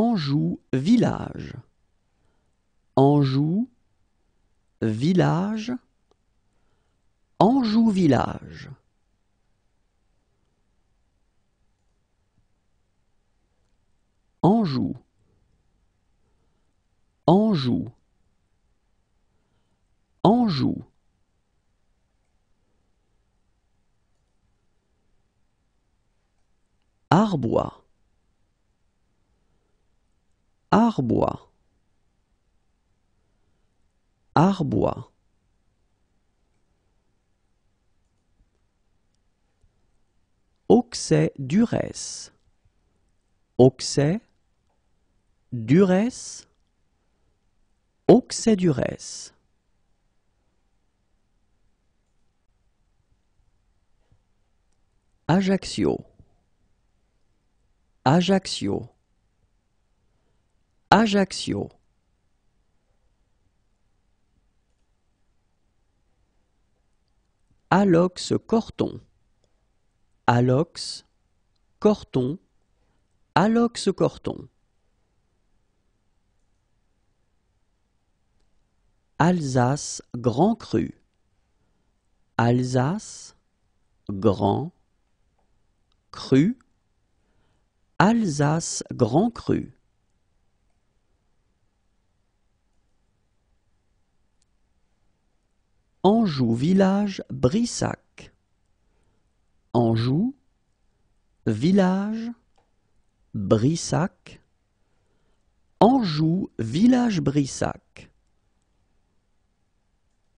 Anjou village. Anjou village. Anjou village. Anjou. Anjou. Anjou. Arbois. Arbois. Arbois. Dures Durès. Dures Durès. Dures Durès. Ajaccio. Ajaccio. Ajaccio Alox Corton Alox Corton Alox Corton Alsace Grand Cru Alsace Grand Cru Alsace Grand Cru Anjou Village Brissac Anjou Village Brissac Anjou Village Brissac